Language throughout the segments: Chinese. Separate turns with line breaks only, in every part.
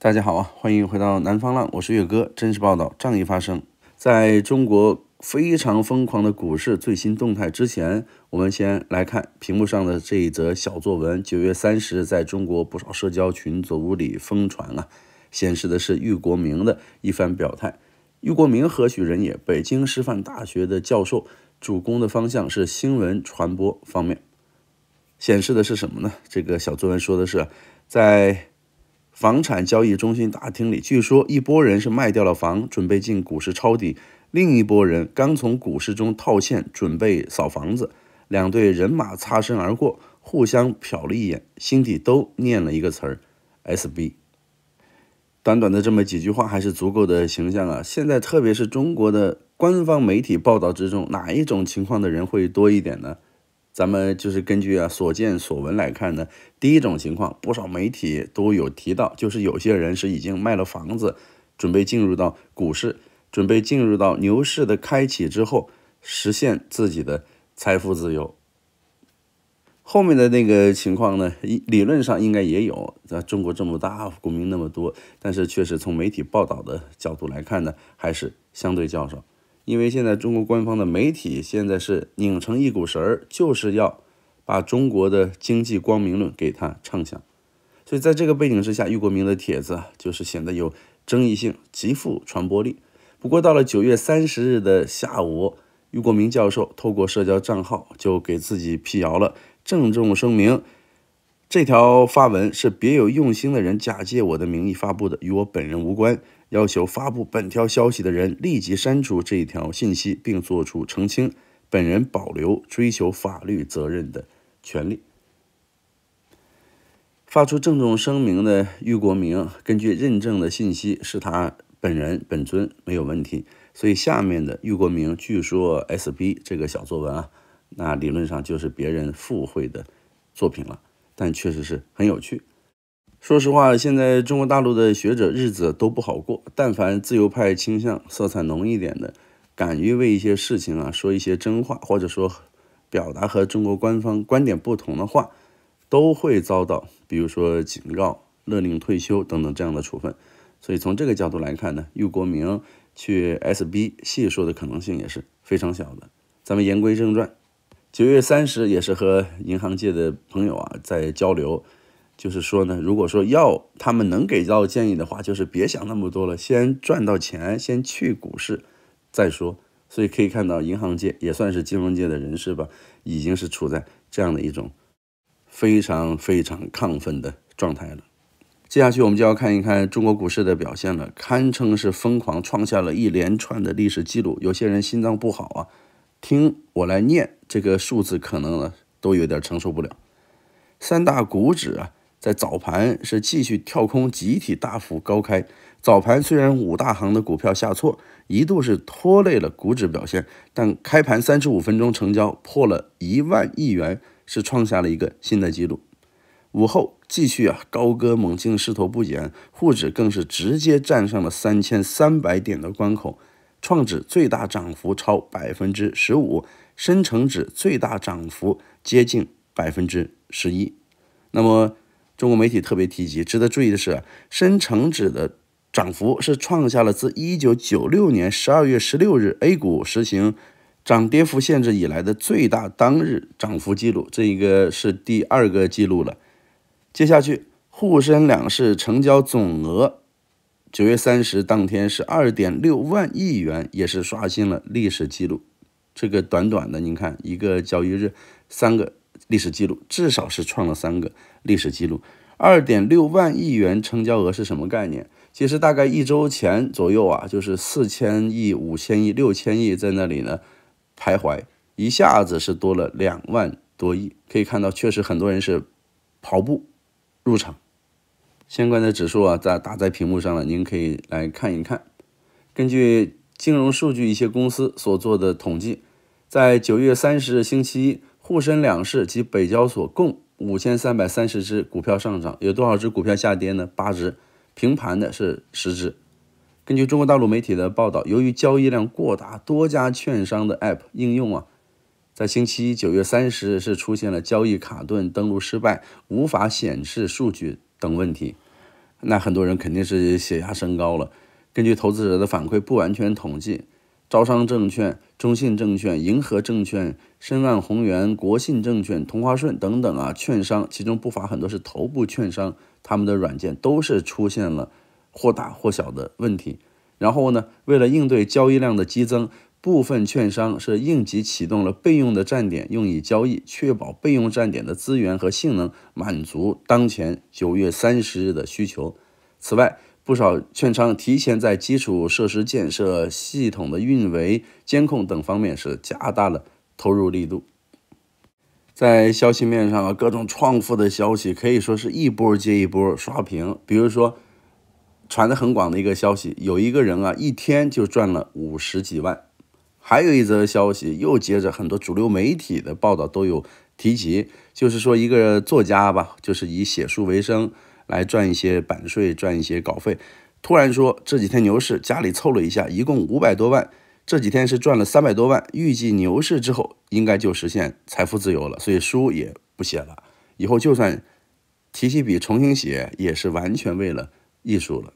大家好啊，欢迎回到《南方浪》，我是岳哥，真实报道，仗义发声。在中国非常疯狂的股市最新动态之前，我们先来看屏幕上的这一则小作文。九月三十，在中国不少社交群组里疯传啊，显示的是喻国明的一番表态。喻国明何许人也？北京师范大学的教授，主攻的方向是新闻传播方面。显示的是什么呢？这个小作文说的是在。房产交易中心大厅里，据说一拨人是卖掉了房，准备进股市抄底；另一拨人刚从股市中套现，准备扫房子。两队人马擦身而过，互相瞟了一眼，心底都念了一个词儿：“SB。”短短的这么几句话，还是足够的形象啊！现在，特别是中国的官方媒体报道之中，哪一种情况的人会多一点呢？咱们就是根据啊所见所闻来看呢，第一种情况，不少媒体都有提到，就是有些人是已经卖了房子，准备进入到股市，准备进入到牛市的开启之后，实现自己的财富自由。后面的那个情况呢，理论上应该也有，在中国这么大，股民那么多，但是确实从媒体报道的角度来看呢，还是相对较少。因为现在中国官方的媒体现在是拧成一股绳儿，就是要把中国的经济光明论给他唱响，所以在这个背景之下，郁国明的帖子就是显得有争议性，极富传播力。不过到了九月三十日的下午，郁国明教授透过社交账号就给自己辟谣了，郑重声明：这条发文是别有用心的人假借我的名义发布的，与我本人无关。要求发布本条消息的人立即删除这一条信息，并作出澄清。本人保留追究法律责任的权利。发出郑重声明的玉国明，根据认证的信息，是他本人本尊，没有问题。所以下面的玉国明据说 SB 这个小作文啊，那理论上就是别人附会的作品了，但确实是很有趣。说实话，现在中国大陆的学者日子都不好过。但凡自由派倾向色彩浓一点的，敢于为一些事情啊说一些真话，或者说表达和中国官方观点不同的话，都会遭到，比如说警告、勒令退休等等这样的处分。所以从这个角度来看呢，郁国明去 S B 细说的可能性也是非常小的。咱们言归正传，九月三十也是和银行界的朋友啊在交流。就是说呢，如果说要他们能给到建议的话，就是别想那么多了，先赚到钱，先去股市再说。所以可以看到，银行界也算是金融界的人士吧，已经是处在这样的一种非常非常亢奋的状态了。接下去我们就要看一看中国股市的表现了，堪称是疯狂，创下了一连串的历史记录。有些人心脏不好啊，听我来念这个数字，可能呢都有点承受不了。三大股指啊。在早盘是继续跳空集体大幅高开。早盘虽然五大行的股票下挫，一度是拖累了股指表现，但开盘三十五分钟成交破了一万亿元，是创下了一个新的纪录。午后继续啊高歌猛进，势头不减，沪指更是直接站上了三千三百点的关口，创指最大涨幅超百分之十五，深成指最大涨幅接近百分之十一。那么。中国媒体特别提及，值得注意的是，深成指的涨幅是创下了自一九九六年十二月十六日 A 股实行涨跌幅限制以来的最大当日涨幅记录，这一个是第二个记录了。接下去，沪深两市成交总额九月三十当天是二点六万亿元，也是刷新了历史记录。这个短短的，您看一个交易日三个历史记录，至少是创了三个历史记录。二点六万亿元成交额是什么概念？其实大概一周前左右啊，就是四千亿、五千亿、六千亿在那里呢徘徊，一下子是多了两万多亿。可以看到，确实很多人是跑步入场。相关的指数啊，在打在屏幕上了，您可以来看一看。根据金融数据，一些公司所做的统计，在九月三十日星期一，沪深两市及北交所共。五千三百三十只股票上涨，有多少只股票下跌呢？八只，平盘的是十只。根据中国大陆媒体的报道，由于交易量过大，多家券商的 App 应用啊，在星期九月三十日是出现了交易卡顿、登录失败、无法显示数据等问题。那很多人肯定是血压升高了。根据投资者的反馈，不完全统计，招商证券。中信证券、银河证券、申万宏源、国信证券、同花顺等等啊，券商其中不乏很多是头部券商，他们的软件都是出现了或大或小的问题。然后呢，为了应对交易量的激增，部分券商是应急启动了备用的站点，用以交易，确保备用站点的资源和性能满足当前九月三十日的需求。此外，不少券商提前在基础设施建设、系统的运维、监控等方面是加大了投入力度。在消息面上啊，各种创富的消息可以说是一波接一波刷屏。比如说，传的很广的一个消息，有一个人啊，一天就赚了五十几万。还有一则消息，又接着很多主流媒体的报道都有提及，就是说一个作家吧，就是以写书为生。来赚一些版税，赚一些稿费。突然说这几天牛市，家里凑了一下，一共五百多万。这几天是赚了三百多万，预计牛市之后应该就实现财富自由了。所以书也不写了，以后就算提起笔重新写，也是完全为了艺术了。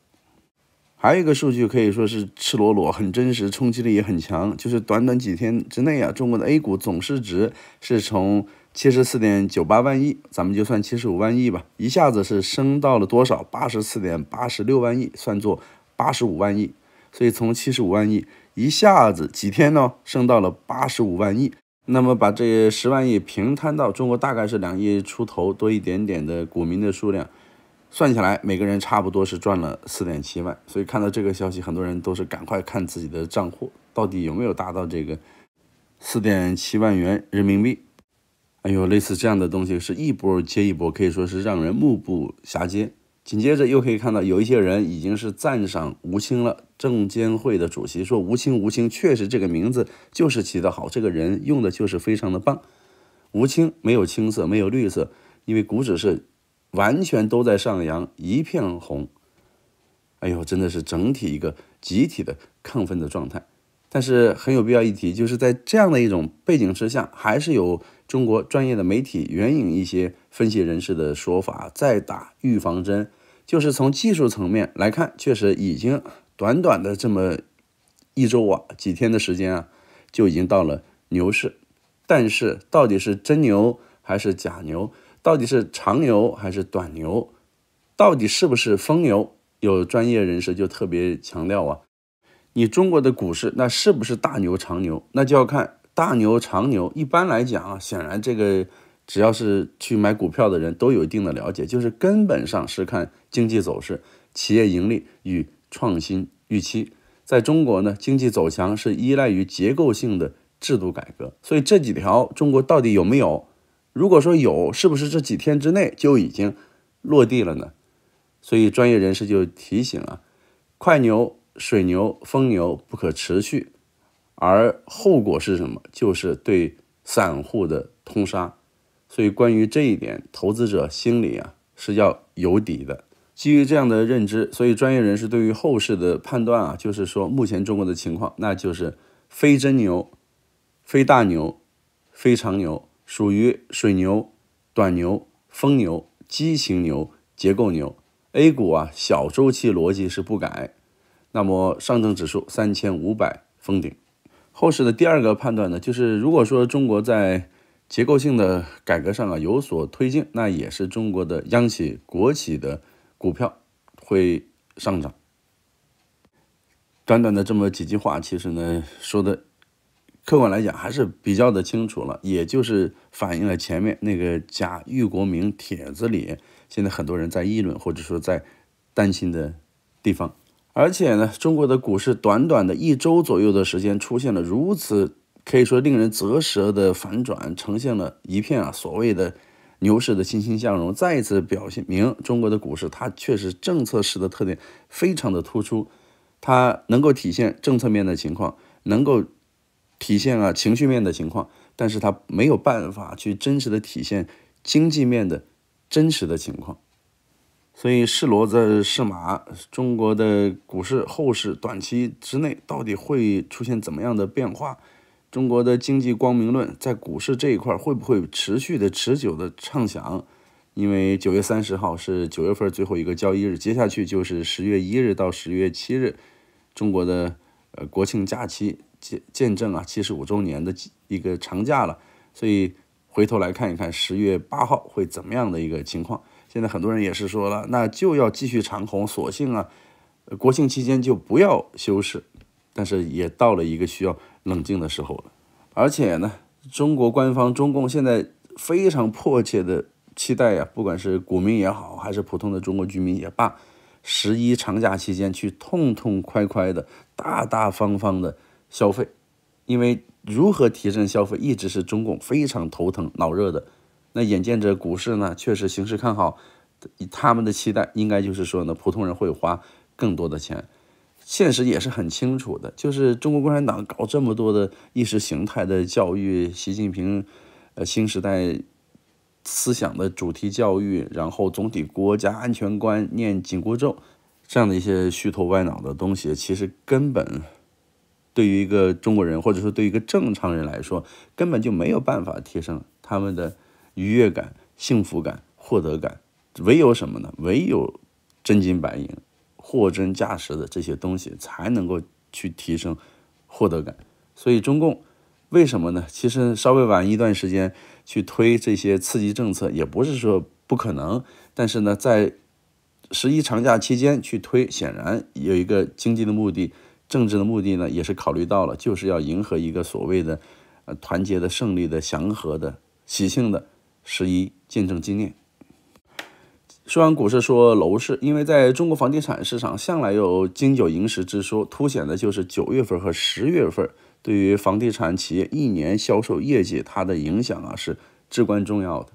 还有一个数据可以说是赤裸裸、很真实，冲击力也很强，就是短短几天之内啊，中国的 A 股总市值是从。七十四点九八万亿，咱们就算七十五万亿吧。一下子是升到了多少？八十四点八十六万亿，算作八十五万亿。所以从七十五万亿一下子几天呢，升到了八十五万亿。那么把这十万亿平摊到中国大概是两亿出头多一点点的股民的数量，算起来每个人差不多是赚了四点七万。所以看到这个消息，很多人都是赶快看自己的账户，到底有没有达到这个四点七万元人民币。哎呦，类似这样的东西是一波接一波，可以说是让人目不暇接。紧接着又可以看到有一些人已经是赞赏吴清了。证监会的主席说：“吴清吴清，确实这个名字就是起得好，这个人用的就是非常的棒。吴清没有青色，没有绿色，因为股指是完全都在上扬，一片红。哎呦，真的是整体一个集体的亢奋的状态。但是很有必要一提，就是在这样的一种背景之下，还是有。中国专业的媒体援引一些分析人士的说法，再打预防针，就是从技术层面来看，确实已经短短的这么一周啊几天的时间啊，就已经到了牛市。但是到底是真牛还是假牛？到底是长牛还是短牛？到底是不是疯牛？有专业人士就特别强调啊，你中国的股市那是不是大牛长牛？那就要看。大牛、长牛，一般来讲啊，显然这个只要是去买股票的人都有一定的了解，就是根本上是看经济走势、企业盈利与创新预期。在中国呢，经济走强是依赖于结构性的制度改革，所以这几条中国到底有没有？如果说有，是不是这几天之内就已经落地了呢？所以专业人士就提醒啊，快牛、水牛、疯牛不可持续。而后果是什么？就是对散户的通杀。所以，关于这一点，投资者心里啊是要有底的。基于这样的认知，所以专业人士对于后市的判断啊，就是说，目前中国的情况，那就是非真牛、非大牛、非常牛，属于水牛、短牛、疯牛、畸形牛、结构牛。A 股啊，小周期逻辑是不改。那么，上证指数三千五百封顶。后市的第二个判断呢，就是如果说中国在结构性的改革上啊有所推进，那也是中国的央企、国企的股票会上涨。短短的这么几句话，其实呢说的客观来讲还是比较的清楚了，也就是反映了前面那个贾玉国民帖子里，现在很多人在议论或者说在担心的地方。而且呢，中国的股市短短的一周左右的时间，出现了如此可以说令人啧舌的反转，呈现了一片啊所谓的牛市的欣欣向荣，再一次表现明中国的股市它确实政策式的特点非常的突出，它能够体现政策面的情况，能够体现啊情绪面的情况，但是它没有办法去真实的体现经济面的真实的情况。所以是骡子是马，中国的股市后市短期之内到底会出现怎么样的变化？中国的经济光明论在股市这一块会不会持续的持久的畅想？因为九月三十号是九月份最后一个交易日，接下去就是十月一日到十月七日，中国的呃国庆假期见见证啊七十五周年的一个长假了，所以回头来看一看十月八号会怎么样的一个情况。现在很多人也是说了，那就要继续长虹。索性啊，国庆期间就不要修饰，但是也到了一个需要冷静的时候了。而且呢，中国官方中共现在非常迫切的期待呀，不管是股民也好，还是普通的中国居民也罢，十一长假期间去痛痛快快的、大大方方的消费，因为如何提振消费一直是中共非常头疼脑热的。那眼见着股市呢，确实形势看好，以他们的期待，应该就是说呢，普通人会花更多的钱。现实也是很清楚的，就是中国共产党搞这么多的意识形态的教育，习近平，呃，新时代思想的主题教育，然后总体国家安全观念紧箍咒，这样的一些虚头歪脑的东西，其实根本对于一个中国人，或者说对一个正常人来说，根本就没有办法提升他们的。愉悦感、幸福感、获得感，唯有什么呢？唯有真金白银、货真价实的这些东西才能够去提升获得感。所以，中共为什么呢？其实稍微晚一段时间去推这些刺激政策也不是说不可能，但是呢，在十一长假期间去推，显然有一个经济的目的，政治的目的呢也是考虑到了，就是要迎合一个所谓的呃团结的、胜利的、祥和的、喜庆的。十一见证纪念。说完股市，说楼市，因为在中国房地产市场向来有“金九银十”之说，凸显的就是九月份和十月份对于房地产企业一年销售业绩它的影响啊是至关重要的。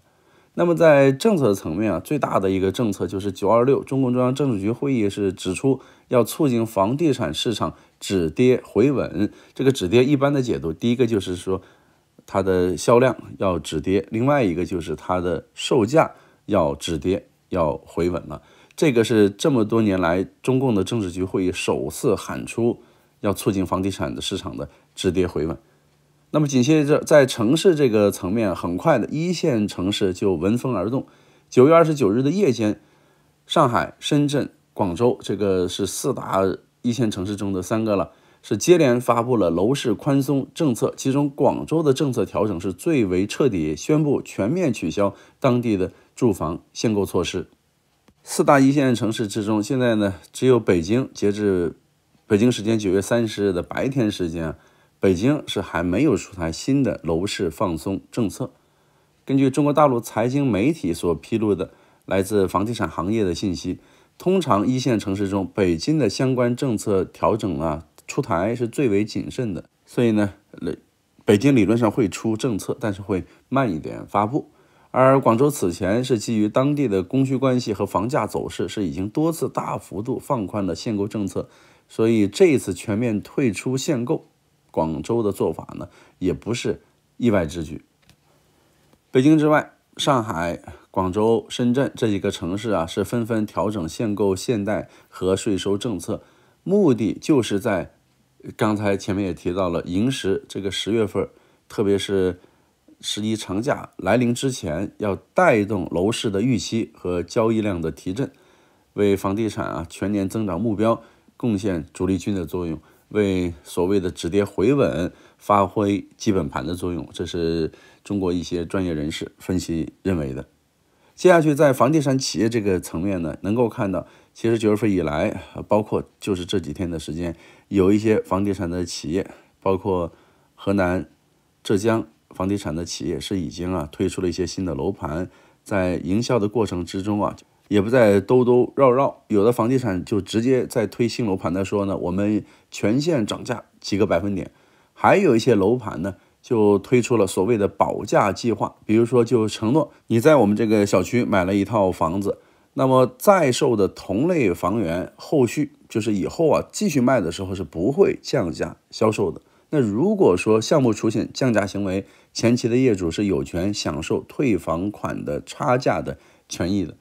那么在政策层面啊，最大的一个政策就是“九二六”，中共中央政治局会议是指出要促进房地产市场止跌回稳。这个止跌一般的解读，第一个就是说。它的销量要止跌，另外一个就是它的售价要止跌，要回稳了。这个是这么多年来中共的政治局会议首次喊出要促进房地产的市场的止跌回稳。那么紧接着，在城市这个层面，很快的一线城市就闻风而动。九月二十九日的夜间，上海、深圳、广州，这个是四大一线城市中的三个了。是接连发布了楼市宽松政策，其中广州的政策调整是最为彻底，宣布全面取消当地的住房限购措施。四大一线城市之中，现在呢，只有北京，截至北京时间九月三十日的白天时间北京是还没有出台新的楼市放松政策。根据中国大陆财经媒体所披露的来自房地产行业的信息，通常一线城市中，北京的相关政策调整啊。出台是最为谨慎的，所以呢，北京理论上会出政策，但是会慢一点发布。而广州此前是基于当地的供需关系和房价走势，是已经多次大幅度放宽了限购政策，所以这一次全面退出限购，广州的做法呢也不是意外之举。北京之外，上海、广州、深圳这几个城市啊，是纷纷调整限购、限贷和税收政策，目的就是在。刚才前面也提到了，银十这个十月份，特别是十一长假来临之前，要带动楼市的预期和交易量的提振，为房地产啊全年增长目标贡献主力军的作用，为所谓的止跌回稳发挥基本盘的作用。这是中国一些专业人士分析认为的。接下去在房地产企业这个层面呢，能够看到，其实九月份以来，包括就是这几天的时间。有一些房地产的企业，包括河南、浙江房地产的企业，是已经啊推出了一些新的楼盘，在营销的过程之中啊，也不再兜兜绕绕，有的房地产就直接在推新楼盘的说呢，我们全线涨价几个百分点，还有一些楼盘呢，就推出了所谓的保价计划，比如说就承诺你在我们这个小区买了一套房子，那么在售的同类房源后续。就是以后啊，继续卖的时候是不会降价销售的。那如果说项目出现降价行为，前期的业主是有权享受退房款的差价的权益的。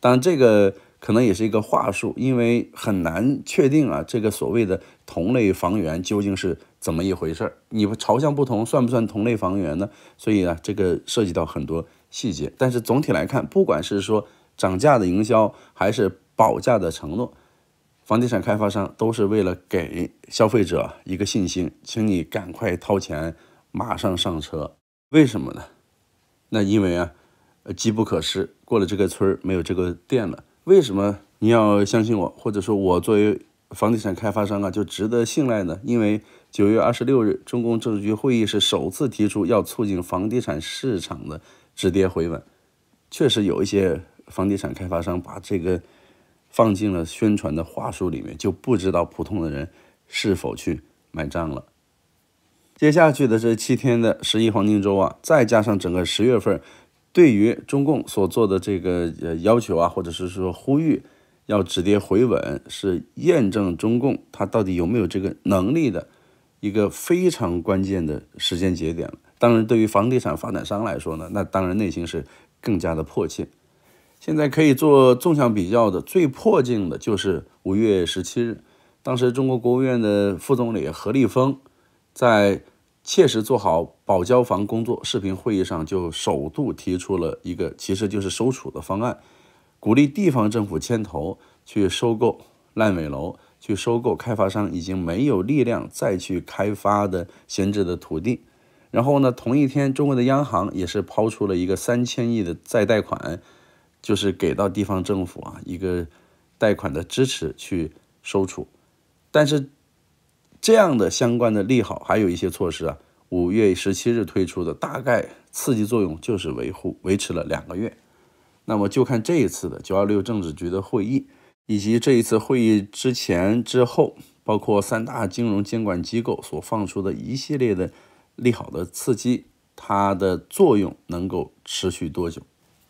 当然，这个可能也是一个话术，因为很难确定啊，这个所谓的同类房源究竟是怎么一回事儿？你朝向不同，算不算同类房源呢？所以啊，这个涉及到很多细节。但是总体来看，不管是说涨价的营销，还是保价的承诺。房地产开发商都是为了给消费者一个信心，请你赶快掏钱，马上上车。为什么呢？那因为啊，机不可失，过了这个村儿没有这个店了。为什么你要相信我，或者说我作为房地产开发商啊，就值得信赖呢？因为九月二十六日，中共政治局会议是首次提出要促进房地产市场的止跌回稳，确实有一些房地产开发商把这个。放进了宣传的话术里面，就不知道普通的人是否去买账了。接下去的这七天的十一黄金周啊，再加上整个十月份，对于中共所做的这个呃要求啊，或者是说呼吁要止跌回稳，是验证中共它到底有没有这个能力的一个非常关键的时间节点当然，对于房地产发展商来说呢，那当然内心是更加的迫切。现在可以做纵向比较的最迫近的就是五月十七日，当时中国国务院的副总理何立峰在切实做好保交房工作视频会议上就首度提出了一个其实就是收储的方案，鼓励地方政府牵头去收购烂尾楼，去收购开发商已经没有力量再去开发的闲置的土地。然后呢，同一天，中国的央行也是抛出了一个三千亿的再贷款。就是给到地方政府啊一个贷款的支持去收储，但是这样的相关的利好还有一些措施啊，五月十七日推出的大概刺激作用就是维护维持了两个月，那么就看这一次的九二六政治局的会议，以及这一次会议之前之后，包括三大金融监管机构所放出的一系列的利好的刺激，它的作用能够持续多久？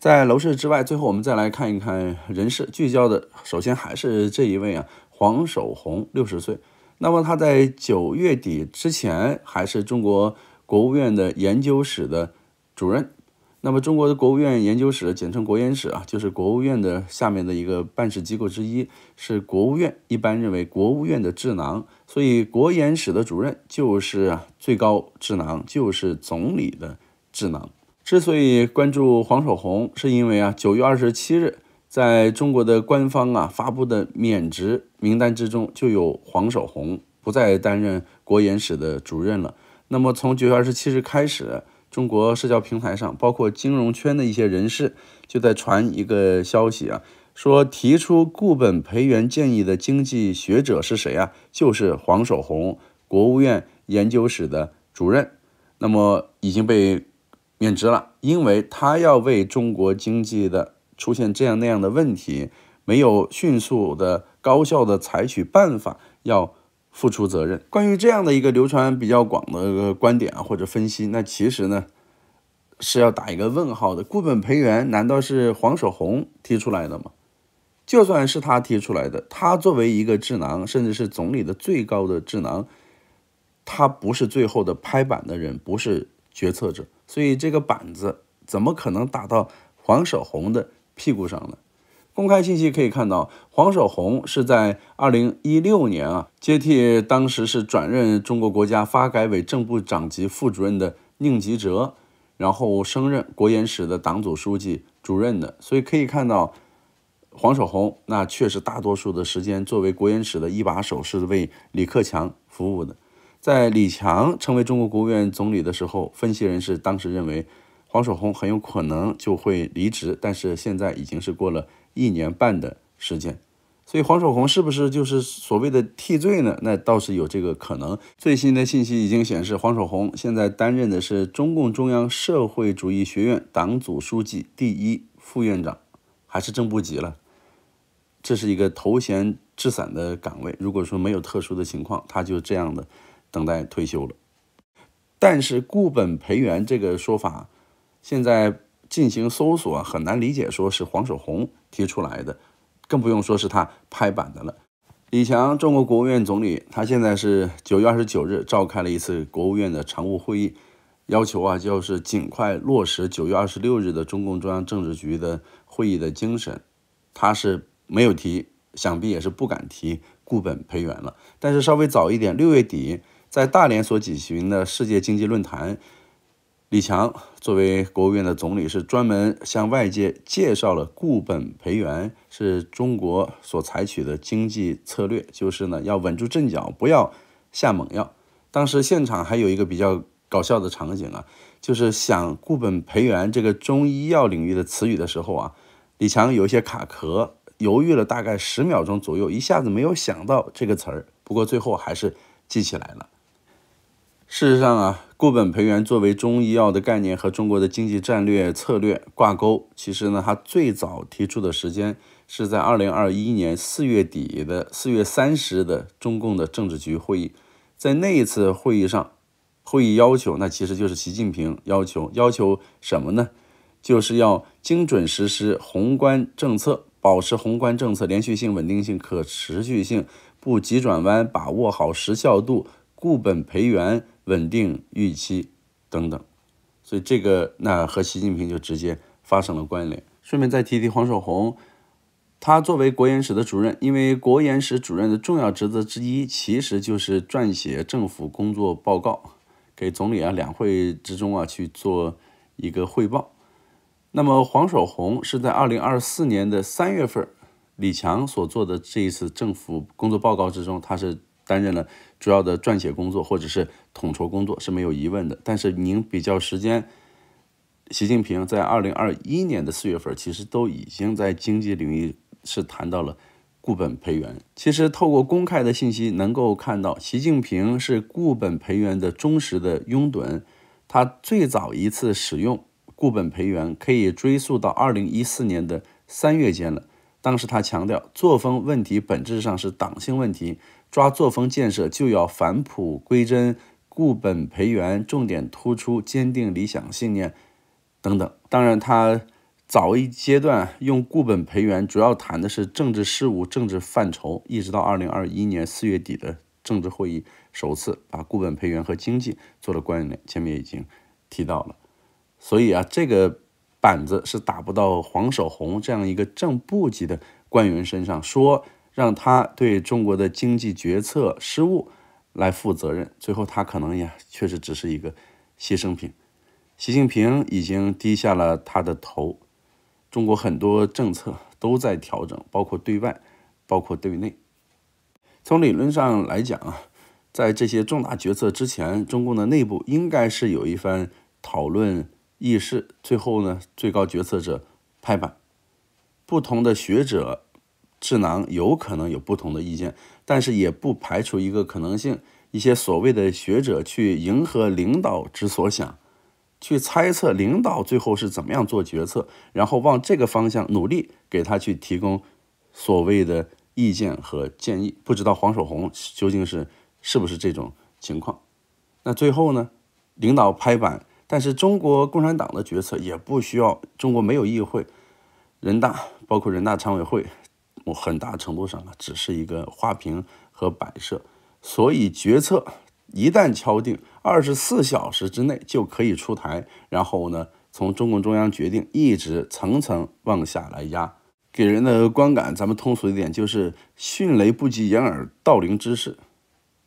在楼市之外，最后我们再来看一看人事聚焦的。首先还是这一位啊，黄守宏，六十岁。那么他在九月底之前还是中国国务院的研究室的主任。那么中国的国务院研究室，简称国研室啊，就是国务院的下面的一个办事机构之一，是国务院一般认为国务院的智囊。所以国研室的主任就是最高智囊，就是总理的智囊。之所以关注黄守宏，是因为啊，九月二十七日，在中国的官方啊发布的免职名单之中，就有黄守宏不再担任国研室的主任了。那么，从九月二十七日开始，中国社交平台上，包括金融圈的一些人士就在传一个消息啊，说提出固本培元建议的经济学者是谁啊？就是黄守宏，国务院研究室的主任。那么已经被。免职了，因为他要为中国经济的出现这样那样的问题没有迅速的高效的采取办法，要付出责任。关于这样的一个流传比较广的一个观点啊或者分析，那其实呢是要打一个问号的。固本培元，难道是黄守宏提出来的吗？就算是他提出来的，他作为一个智囊，甚至是总理的最高的智囊，他不是最后的拍板的人，不是决策者。所以这个板子怎么可能打到黄守宏的屁股上呢？公开信息可以看到，黄守宏是在二零一六年啊，接替当时是转任中国国家发改委正部长级副主任的宁吉喆，然后升任国研室的党组书记主任的。所以可以看到，黄守宏那确实大多数的时间作为国研室的一把手，是为李克强服务的。在李强成为中国国务院总理的时候，分析人士当时认为黄守宏很有可能就会离职，但是现在已经是过了一年半的时间，所以黄守宏是不是就是所谓的替罪呢？那倒是有这个可能。最新的信息已经显示，黄守宏现在担任的是中共中央社会主义学院党组书记、第一副院长，还是正部级了。这是一个头衔制散的岗位，如果说没有特殊的情况，他就这样的。等待退休了，但是“固本培元”这个说法，现在进行搜索很难理解，说是黄守宏提出来的，更不用说是他拍板的了。李强，中国国务院总理，他现在是九月二十九日召开了一次国务院的常务会议，要求啊，就是尽快落实九月二十六日的中共中央政治局的会议的精神。他是没有提，想必也是不敢提“固本培元”了。但是稍微早一点，六月底。在大连所举行的世界经济论坛，李强作为国务院的总理，是专门向外界介绍了“固本培元”是中国所采取的经济策略，就是呢要稳住阵脚，不要下猛药。当时现场还有一个比较搞笑的场景啊，就是想“固本培元”这个中医药领域的词语的时候啊，李强有一些卡壳，犹豫了大概十秒钟左右，一下子没有想到这个词儿，不过最后还是记起来了。事实上啊，固本培元作为中医药的概念和中国的经济战略策略挂钩。其实呢，它最早提出的时间是在二零二一年四月底的四月三十日的中共的政治局会议。在那一次会议上，会议要求，那其实就是习近平要求要求什么呢？就是要精准实施宏观政策，保持宏观政策连续性、稳定性、可持续性，不急转弯，把握好时效度，固本培元。稳定预期等等，所以这个那和习近平就直接发生了关联。顺便再提提黄守宏，他作为国研室的主任，因为国研室主任的重要职责之一，其实就是撰写政府工作报告，给总理啊两会之中啊去做一个汇报。那么黄守宏是在二零二四年的三月份，李强所做的这一次政府工作报告之中，他是。担任了主要的撰写工作，或者是统筹工作是没有疑问的。但是您比较时间，习近平在二零二一年的四月份，其实都已经在经济领域是谈到了固本培元。其实透过公开的信息能够看到，习近平是固本培元的忠实的拥趸。他最早一次使用固本培元，可以追溯到二零一四年的三月间了。当时他强调，作风问题本质上是党性问题。抓作风建设，就要返璞归真、固本培元，重点突出坚定理想信念等等。当然，他早一阶段用固本培元，主要谈的是政治事务、政治范畴，一直到二零二一年四月底的政治会议，首次把固本培元和经济做了关联。前面已经提到了，所以啊，这个板子是打不到黄守宏这样一个正部级的官员身上，说。让他对中国的经济决策失误来负责任，最后他可能也确实只是一个牺牲品。习近平已经低下了他的头，中国很多政策都在调整，包括对外，包括对内。从理论上来讲啊，在这些重大决策之前，中共的内部应该是有一番讨论议事，最后呢最高决策者拍板。不同的学者。智囊有可能有不同的意见，但是也不排除一个可能性：一些所谓的学者去迎合领导之所想，去猜测领导最后是怎么样做决策，然后往这个方向努力，给他去提供所谓的意见和建议。不知道黄守宏究竟是是不是这种情况。那最后呢，领导拍板，但是中国共产党的决策也不需要中国没有议会、人大，包括人大常委会。我很大程度上呢，只是一个花瓶和摆设，所以决策一旦敲定，二十四小时之内就可以出台。然后呢，从中共中央决定一直层层往下来压，给人的观感，咱们通俗一点，就是迅雷不及掩耳盗铃之势。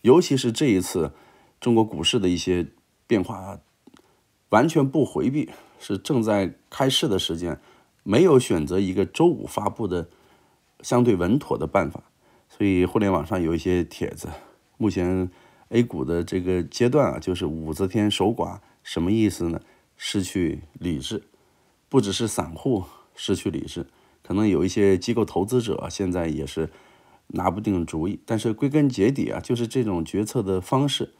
尤其是这一次中国股市的一些变化，完全不回避，是正在开市的时间，没有选择一个周五发布的。相对稳妥的办法，所以互联网上有一些帖子。目前 A 股的这个阶段啊，就是武则天守寡，什么意思呢？失去理智，不只是散户失去理智，可能有一些机构投资者现在也是拿不定主意。但是归根结底啊，就是这种决策的方式，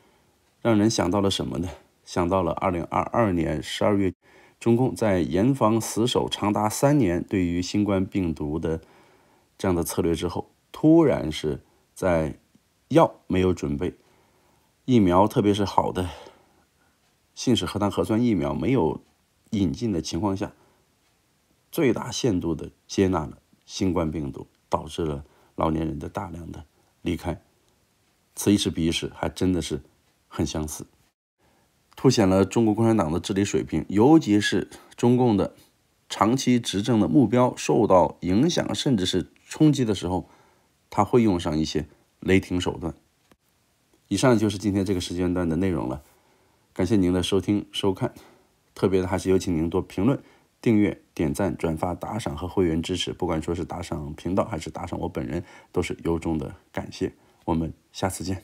让人想到了什么呢？想到了2022年12月，中共在严防死守长达三年对于新冠病毒的。这样的策略之后，突然是在药没有准备，疫苗特别是好的信使核糖核酸疫苗没有引进的情况下，最大限度的接纳了新冠病毒，导致了老年人的大量的离开。此一时彼一时，还真的是很相似，凸显了中国共产党的治理水平，尤其是中共的。长期执政的目标受到影响，甚至是冲击的时候，他会用上一些雷霆手段。以上就是今天这个时间段的内容了，感谢您的收听收看。特别的还是有请您多评论、订阅、点赞、转发、打赏和会员支持，不管说是打赏频道还是打赏我本人，都是由衷的感谢。我们下次见。